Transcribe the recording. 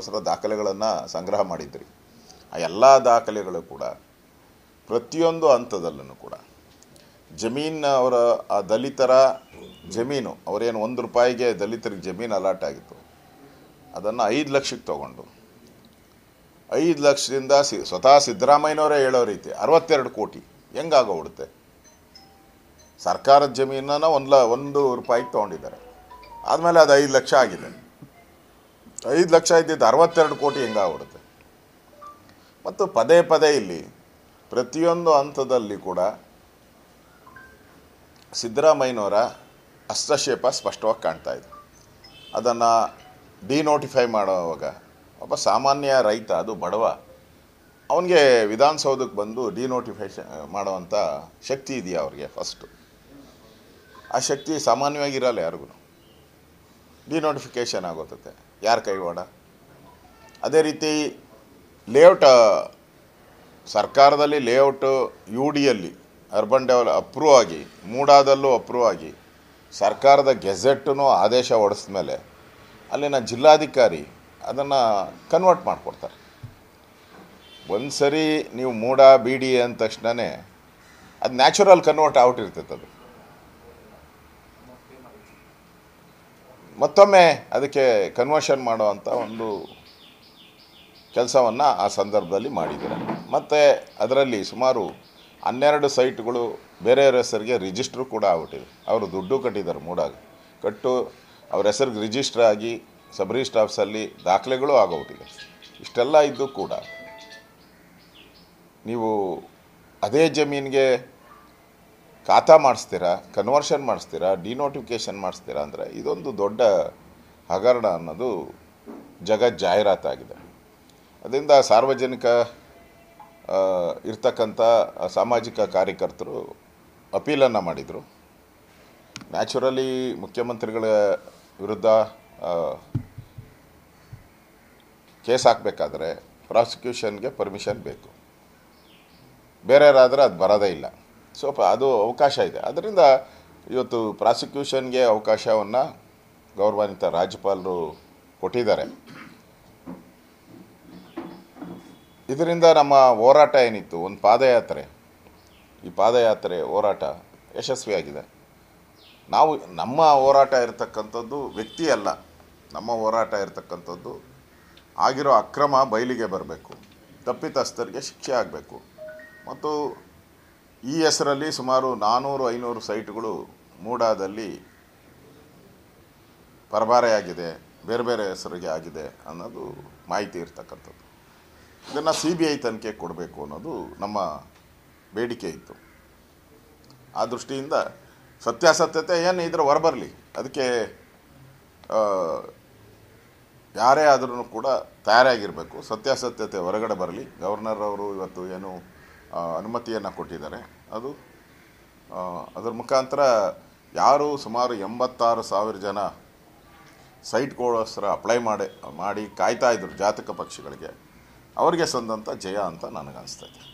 ಅದಕ್ಕೋಸ್ಕರ ದಾಖಲೆಗಳನ್ನು ಸಂಗ್ರಹ ಮಾಡಿದ್ರಿ ಆ ಎಲ್ಲ ದಾಖಲೆಗಳು ಕೂಡ ಪ್ರತಿಯೊಂದು ಹಂತದಲ್ಲೂ ಕೂಡ ಜಮೀನ್ ಅವರ ಆ ದಲಿತರ ಜಮೀನು ಅವರೇನು ಒಂದು ರೂಪಾಯಿಗೆ ದಲಿತರಿಗೆ ಜಮೀನು ಅಲಾಟ್ ಆಗಿತ್ತು ಅದನ್ನು ಐದು ಲಕ್ಷಕ್ಕೆ ತಗೊಂಡು ಐದು ಲಕ್ಷದಿಂದ ಸಿ ಸ್ವತಃ ಸಿದ್ದರಾಮಯ್ಯನವರೇ ಹೇಳೋ ರೀತಿ ಅರವತ್ತೆರಡು ಕೋಟಿ ಹೆಂಗಾಗೋಗ್ಬಿಡುತ್ತೆ ಸರ್ಕಾರದ ಜಮೀನನ್ನು ಒಂದು ಲ ಒಂದು ರೂಪಾಯಿಗೆ ತೊಗೊಂಡಿದ್ದಾರೆ ಆದಮೇಲೆ ಅದು ಐದು ಲಕ್ಷ ಆಗಿದೆ ಐದು ಲಕ್ಷ ಇದ್ದಿದ್ದು ಅರವತ್ತೆರಡು ಕೋಟಿ ಆಗ್ಬಿಡುತ್ತೆ ಮತ್ತು ಪದೇ ಪದೇ ಇಲ್ಲಿ ಪ್ರತಿಯೊಂದು ಹಂತದಲ್ಲಿ ಕೂಡ ಸಿದ್ದರಾಮಯ್ಯನವರ ಹಸ್ತಕ್ಷೇಪ ಸ್ಪಷ್ಟವಾಗಿ ಕಾಣ್ತಾ ಇದೆ ಅದನ್ನು ಡಿನೋಟಿಫೈ ಮಾಡುವಾಗ ಒಬ್ಬ ಸಾಮಾನ್ಯ ರೈತ ಅದು ಬಡವ ಅವನಿಗೆ ವಿಧಾನಸೌಧಕ್ಕೆ ಬಂದು ಡಿನೋಟಿಫೈ ಮಾಡುವಂಥ ಶಕ್ತಿ ಇದೆಯಾ ಅವ್ರಿಗೆ ಫಸ್ಟು ಆ ಶಕ್ತಿ ಸಾಮಾನ್ಯವಾಗಿರಲ್ಲ ಯಾರಿಗೂ ಡಿನೋಟಿಫಿಕೇಷನ್ ಆಗೋತತೆ ಯಾರ ಕೈವಾಡ ಅದೇ ರೀತಿ ಲೇಔಟ್ ಸರ್ಕಾರದಲ್ಲಿ ಲೇಔಟ್ ಯು ಡಿಯಲ್ಲಿ ಅರ್ಬನ್ ಡೆವಲ ಅಪ್ರೂವ್ ಆಗಿ ಮೂಡಾದಲ್ಲೂ ಅಪ್ರೂವ್ ಆಗಿ ಸರ್ಕಾರದ ಗೆಜೆಟ್ಟನ್ನು ಆದೇಶ ಹೊಡೆಸ್ದ ಮೇಲೆ ಅಲ್ಲಿನ ಜಿಲ್ಲಾಧಿಕಾರಿ ಅದನ್ನು ಕನ್ವರ್ಟ್ ಮಾಡಿಕೊಡ್ತಾರೆ ಒಂದು ಸರಿ ನೀವು ಮೂಡ ಬಿ ಡಿ ಅಂದ ತಕ್ಷಣವೇ ಅದು ನ್ಯಾಚುರಲ್ ಕನ್ವರ್ಟ್ ಔಟ್ ಇರ್ತೈತೆ ಅದು ಮತ್ತೊಮ್ಮೆ ಅದಕ್ಕೆ ಕನ್ವರ್ಷನ್ ಮಾಡುವಂಥ ಒಂದು ಕೆಲಸವನ್ನು ಆ ಸಂದರ್ಭದಲ್ಲಿ ಮಾಡಿದ್ದೀರ ಮತ್ತು ಅದರಲ್ಲಿ ಸುಮಾರು ಹನ್ನೆರಡು ಸೈಟ್ಗಳು ಬೇರೆಯವ್ರ ಹೆಸರಿಗೆ ರಿಜಿಸ್ಟ್ರು ಕೂಡ ಆಗ್ಬಿಟ್ಟಿದೆ ಅವರು ದುಡ್ಡು ಕಟ್ಟಿದ್ದಾರೆ ಮೂಡಾಗಿ ಕಟ್ಟು ಅವ್ರ ಹೆಸರಿಗೆ ರಿಜಿಸ್ಟರ್ ಆಗಿ ಸಬ್ ಆಫೀಸಲ್ಲಿ ದಾಖಲೆಗಳು ಆಗೋಗ್ಬಿಟ್ಟಿದೆ ಇಷ್ಟೆಲ್ಲ ಇದ್ದು ಕೂಡ ನೀವು ಅದೇ ಜಮೀನಿಗೆ ಖಾತಾ ಮಾಡಿಸ್ತೀರಾ ಕನ್ವರ್ಷನ್ ಮಾಡಿಸ್ತೀರಾ ಡಿನೋಟಿಫಿಕೇಷನ್ ಮಾಡಿಸ್ತೀರಾ ಅಂದರೆ ಇದೊಂದು ದೊಡ್ಡ ಹಗರಣ ಅನ್ನೋದು ಜಗತ್ ಜಾಹೀರಾತಾಗಿದೆ ಅದರಿಂದ ಸಾರ್ವಜನಿಕ ಇರ್ತಕ್ಕಂಥ ಸಾಮಾಜಿಕ ಕಾರ್ಯಕರ್ತರು ಅಪೀಲನ್ನು ಮಾಡಿದರು ನ್ಯಾಚುರಲಿ ಮುಖ್ಯಮಂತ್ರಿಗಳ ವಿರುದ್ಧ ಕೇಸ್ ಹಾಕಬೇಕಾದ್ರೆ ಪ್ರಾಸಿಕ್ಯೂಷನ್ಗೆ ಪರ್ಮಿಷನ್ ಬೇಕು ಬೇರೆಯವರಾದರೆ ಅದು ಬರೋದೇ ಇಲ್ಲ ಸ್ವಲ್ಪ ಅದು ಅವಕಾಶ ಇದೆ ಅದರಿಂದ ಇವತ್ತು ಪ್ರಾಸಿಕ್ಯೂಷನ್ಗೆ ಅವಕಾಶವನ್ನು ಗೌರವಾನ್ವಿತ ರಾಜ್ಯಪಾಲರು ಕೊಟ್ಟಿದ್ದಾರೆ ಇದರಿಂದ ನಮ್ಮ ಹೋರಾಟ ಏನಿತ್ತು ಒಂದು ಪಾದಯಾತ್ರೆ ಈ ಪಾದಯಾತ್ರೆ ಹೋರಾಟ ಯಶಸ್ವಿಯಾಗಿದೆ ನಾವು ನಮ್ಮ ಹೋರಾಟ ಇರತಕ್ಕಂಥದ್ದು ವ್ಯಕ್ತಿ ಅಲ್ಲ ನಮ್ಮ ಹೋರಾಟ ಇರತಕ್ಕಂಥದ್ದು ಆಗಿರೋ ಅಕ್ರಮ ಬಯಲಿಗೆ ಬರಬೇಕು ತಪ್ಪಿತಸ್ಥರಿಗೆ ಶಿಕ್ಷೆ ಆಗಬೇಕು ಮತ್ತು ಈ ಹೆಸರಲ್ಲಿ ಸುಮಾರು ನಾನ್ನೂರು ಐನೂರು ಸೈಟ್ಗಳು ಮೂಡಾದಲ್ಲಿ ಪರಭಾರೆಯಾಗಿದೆ ಬೇರೆ ಬೇರೆ ಹೆಸರಿಗೆ ಆಗಿದೆ ಅನ್ನೋದು ಮಾಹಿತಿ ಇರ್ತಕ್ಕಂಥದ್ದು ಇದನ್ನು ಸಿ ಬಿ ಐ ತನಿಖೆ ಕೊಡಬೇಕು ಅನ್ನೋದು ನಮ್ಮ ಬೇಡಿಕೆ ಇತ್ತು ಆ ದೃಷ್ಟಿಯಿಂದ ಸತ್ಯಾಸತ್ಯತೆ ಏನು ಇದರ ಹೊರಬರಲಿ ಅದಕ್ಕೆ ಯಾರೇ ಆದರೂ ಕೂಡ ತಯಾರಾಗಿರಬೇಕು ಸತ್ಯಾಸತ್ಯತೆ ಹೊರಗಡೆ ಬರಲಿ ಗವರ್ನರ್ ಅವರು ಇವತ್ತು ಏನು ಅನುಮತಿಯನ್ನು ಕೊಟ್ಟಿದ್ದಾರೆ ಅದು ಅದರ ಮುಖಾಂತರ ಯಾರು ಸುಮಾರು ಎಂಬತ್ತಾರು ಸಾವಿರ ಜನ ಸೈಟ್ಗೋಸ್ಕರ ಅಪ್ಲೈ ಮಾಡಿ ಮಾಡಿ ಕಾಯ್ತಾ ಇದ್ದರು ಜಾತಕ ಪಕ್ಷಿಗಳಿಗೆ ಅವರಿಗೆ ಸಂದಂಥ ಜಯ ಅಂತ ನನಗನ್ನಿಸ್ತೈತೆ